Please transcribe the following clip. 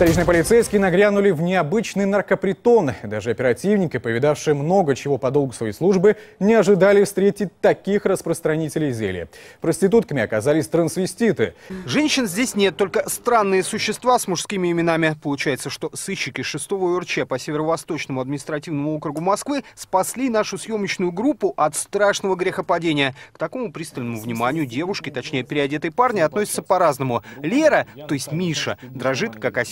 Столичные полицейские нагрянули в необычный наркопритон. Даже оперативники, повидавшие много чего по долгу своей службы, не ожидали встретить таких распространителей зелья. Проститутками оказались трансвеститы. Женщин здесь нет, только странные существа с мужскими именами. Получается, что сыщики 6 УРЧ по Северо-Восточному административному округу Москвы спасли нашу съемочную группу от страшного грехопадения. К такому пристальному вниманию девушки, точнее переодетые парни, относятся по-разному. Лера, то есть Миша, дрожит как осень.